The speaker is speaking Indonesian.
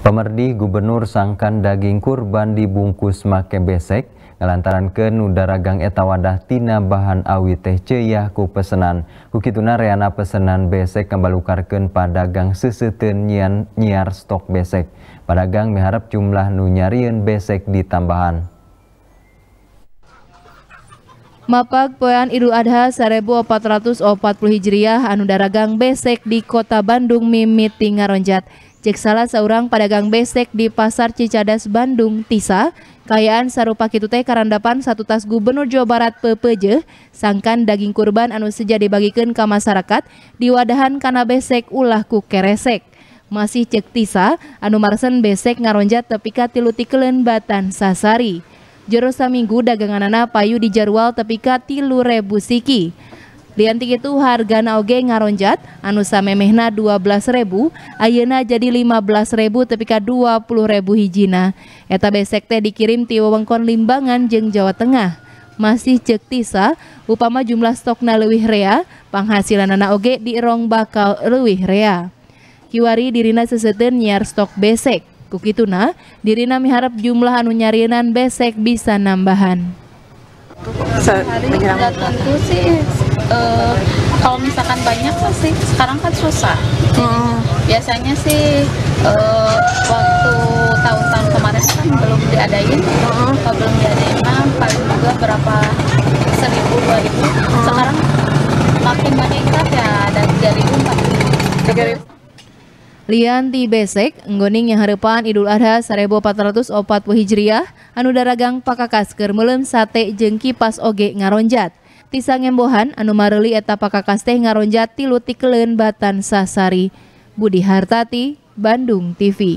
Pemerdi Gubernur sangkan daging kurban dibungkus make besek lantaran ke nudaragang etawadah tina bahan awi teh ceyah ku pesenan. Kukituna reana pesenan besek kembalukarkan padagang seseten nyian, nyiar stok besek. pada gang miharap jumlah nunyarian besek ditambahan. Mapak Poyan Idul Adha 1440 Hijriah anu daragang besek di kota Bandung Mimit ronjat. Cek salah seorang pedagang besek di Pasar Cicadas Bandung, Tisa, kayaan sarupa kitu teh karandapan satu tas Gubernur Jawa Barat Pepeje, sangkan daging kurban anu seja dibagikan ke masyarakat, diwadahan karena besek ulah ku keresek. Masih cek Tisa, anu marsen besek ngaronjat tepika tilu tikelen batan sasari. Jero dagangan anak payu di jarwal tepika tilu rebu siki tinggi itu harga naoge ngaronjat, anusa memehna 12.000, ayena jadi 15.000 tepika 20.000 hijina. Eta besek teh dikirim ti wewengkon Limbangan Jeng Jawa Tengah. Masih cek tisa, upama jumlah stokna lewih rea, penghasilan oge di rong bakal lewih rea. Kiwari dirina seseten nyar stok besek. Kukituna, dirina miharap jumlah anu nyarinan besek bisa nambahan. Saya tentu sih uh, kalau misalkan banyak kan sih sekarang kan susah hmm. biasanya sih uh, waktu tahun-tahun kemarin kan belum diadain hmm. kalau belum diadain mah paling juga berapa seribu dua ribu hmm. sekarang makin meningkat ya ada tiga ribu empat ribu Lianti Besek, nggoning yang harapan Idul Adha 1440 Hijriah, anu daragang pakakasker Kermelem sate jengki pas oge ngaronjat tisangembohan anu mareli eta pakakas teh tilu tikelen Batan Sasari Budi Hartati Bandung TV